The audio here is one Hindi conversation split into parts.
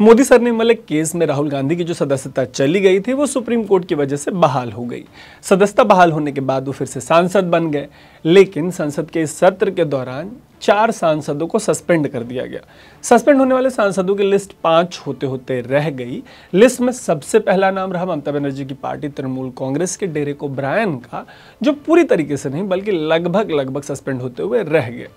मोदी ने एक केस में राहुल गांधी की जो सदस्यता चली गई थी वो सुप्रीम कोर्ट की वजह से बहाल हो गई सदस्यता बहाल होने के बाद वो फिर से सांसद बन गए लेकिन संसद के इस सत्र के दौरान चार सांसदों को सस्पेंड कर दिया गया सस्पेंड होने वाले सांसदों की लिस्ट पांच होते होते रह गई लिस्ट में सबसे पहला नाम रहा ममता बनर्जी की पार्टी तृणमूल कांग्रेस के डेरेक ओब्रायन का जो पूरी तरीके से नहीं बल्कि लगभग लगभग सस्पेंड होते हुए रह गए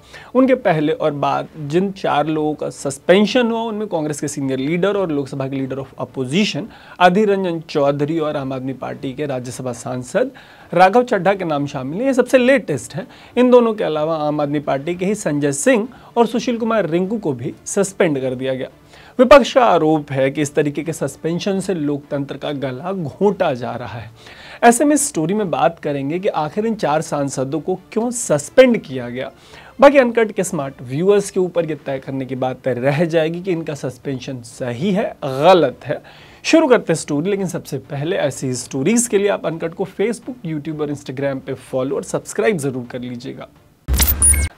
उनके पहले और बाद जिन चार लोगों का सस्पेंशन हुआ उनमें कांग्रेस के सीनियर लीडर और लोकसभा के leader of opposition Adhir Ranjan Chowdhury और आम आदमी पार्टी के राज्यसभा सांसद राघव चड्ढा के नाम शामिल हैं ये सबसे लेटेस्ट है इन दोनों के अलावा आम आदमी पार्टी के ही संजय सिंह और सुशील कुमार रिंकू को भी सस्पेंड कर दिया गया विपक्ष का आरोप है कि इस तरीके के सस्पेंशन से लोकतंत्र का गला घोटा जा रहा है ऐसे में स्टोरी में बात करेंगे कि आखिर इन चार सांसदों को क्यों सस्पेंड किया गया बाकी अनकट के स्मार्ट व्यूअर्स के ऊपर ये तय करने की बात तय रह जाएगी कि इनका सस्पेंशन सही है गलत है शुरू करते हैं स्टोरी लेकिन सबसे पहले ऐसी स्टोरीज के लिए आप अनकट को फेसबुक यूट्यूब और इंस्टाग्राम पे फॉलो और सब्सक्राइब जरूर कर लीजिएगा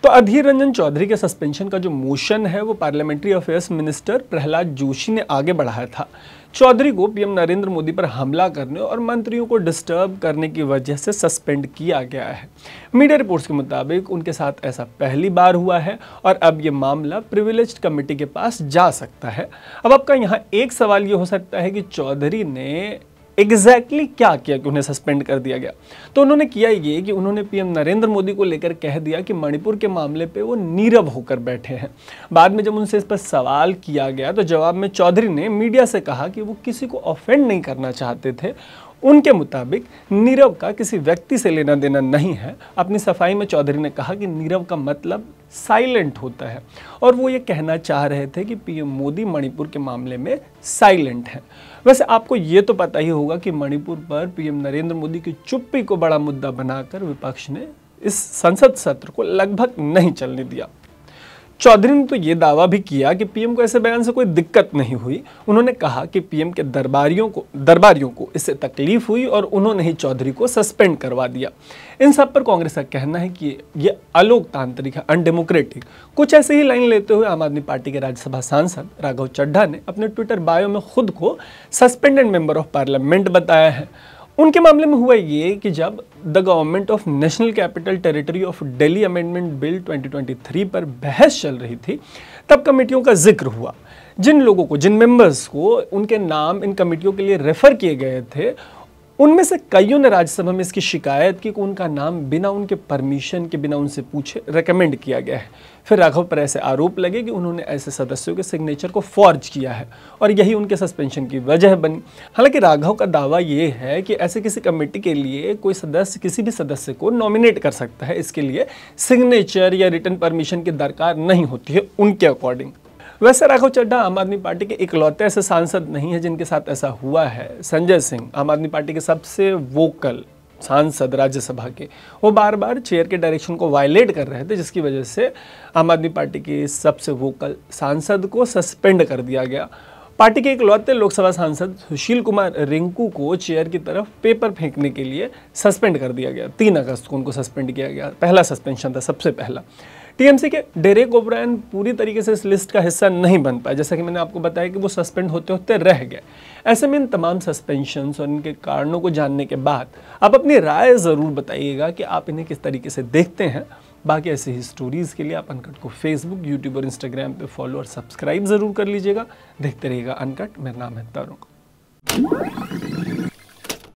तो अधीर रंजन चौधरी के सस्पेंशन का जो मोशन है वो parliamentary affairs minister Prahlad Joshi ने आगे बढ़ाया था चौधरी को पीएम नरेंद्र मोदी पर हमला करने और मंत्रियों को डिस्टर्ब करने की वजह से सस्पेंड किया गया है मीडिया रिपोर्ट्स के मुताबिक उनके साथ ऐसा पहली बार हुआ है और अब ये मामला प्रिविलेज कमेटी के पास जा सकता है अब आपका यहाँ एक सवाल ये हो सकता है कि चौधरी ने एग्जैक्टली exactly क्या किया कि उन्हें सस्पेंड कर दिया गया तो उन्होंने किया ये कि उन्होंने पीएम नरेंद्र मोदी को लेकर कह दिया कि मणिपुर के मामले पे वो नीरव होकर बैठे हैं बाद में जब उनसे इस पर सवाल किया गया तो जवाब में चौधरी ने मीडिया से कहा कि वो किसी को ऑफेंड नहीं करना चाहते थे उनके मुताबिक नीरव का किसी व्यक्ति से लेना देना नहीं है अपनी सफाई में चौधरी ने कहा कि नीरव का मतलब साइलेंट होता है और वो ये कहना चाह रहे थे कि पीएम मोदी मणिपुर के मामले में साइलेंट हैं वैसे आपको ये तो पता ही होगा कि मणिपुर पर पीएम नरेंद्र मोदी की चुप्पी को बड़ा मुद्दा बनाकर विपक्ष ने इस संसद सत्र को लगभग नहीं चलने दिया चौधरी ने तो ये दावा भी किया कि पीएम को ऐसे बयान से कोई दिक्कत नहीं हुई उन्होंने कहा कि पीएम के दरबारियों को दरबारियों को इससे तकलीफ हुई और उन्होंने ही चौधरी को सस्पेंड करवा दिया इन सब पर कांग्रेस का कहना है कि ये अलोकतांत्रिक है अनडेमोक्रेटिक कुछ ऐसे ही लाइन लेते हुए आम आदमी पार्टी के राज्यसभा सांसद राघव चड्ढा ने अपने ट्विटर बायो में खुद को सस्पेंडेड मेंबर ऑफ पार्लियामेंट बताया है उनके मामले में हुआ ये कि जब the government of national capital territory of Delhi amendment bill 2023 पर बहस चल रही थी तब कमेटियों का जिक्र हुआ जिन लोगों को जिन मेंबर्स को उनके नाम इन कमेटियों के लिए रेफ़र किए गए थे उनमें से कईयों ने राज्यसभा में इसकी शिकायत की कि उनका नाम बिना उनके परमिशन के बिना उनसे पूछे रेकमेंड किया गया है फिर राघव पर ऐसे आरोप लगे कि उन्होंने ऐसे सदस्यों के सिग्नेचर को फॉर्ज किया है और यही उनके सस्पेंशन की वजह बनी हालांकि राघव का दावा ये है कि ऐसे किसी कमेटी के लिए कोई सदस्य किसी भी सदस्य को नॉमिनेट कर सकता है इसके लिए सिग्नेचर या रिटर्न परमिशन की दरकार नहीं होती है उनके अकॉर्डिंग वैसे राघव चड्ढा आम आदमी पार्टी के इकलौते ऐसे सांसद नहीं है जिनके साथ ऐसा हुआ है संजय सिंह आम आदमी पार्टी के सबसे वोकल सांसद राज्यसभा के वो बार बार चेयर के डायरेक्शन को वायलेट कर रहे थे जिसकी वजह से आम आदमी पार्टी के सबसे वोकल सांसद को सस्पेंड कर दिया गया पार्टी के इकलौते लोकसभा सांसद सुशील कुमार रिंकू को चेयर की तरफ पेपर फेंकने के लिए सस्पेंड कर दिया गया तीन अगस्त को उनको सस्पेंड किया गया पहला सस्पेंशन था सबसे पहला टीएमसी के डेरेक ओब्रायन पूरी तरीके से इस लिस्ट का हिस्सा नहीं बन पाया जैसा कि मैंने आपको बताया कि वो सस्पेंड होते होते रह गए ऐसे में इन तमाम सस्पेंशन और इनके कारणों को जानने के बाद आप अपनी राय ज़रूर बताइएगा कि आप इन्हें किस तरीके से देखते हैं बाकी ऐसे ही स्टोरीज़ के लिए आप अनकट को फेसबुक यूट्यूब और इंस्टाग्राम पे फॉलो और सब्सक्राइब ज़रूर कर लीजिएगा देखते रहिएगा अनकट मेरा नाम है तरुण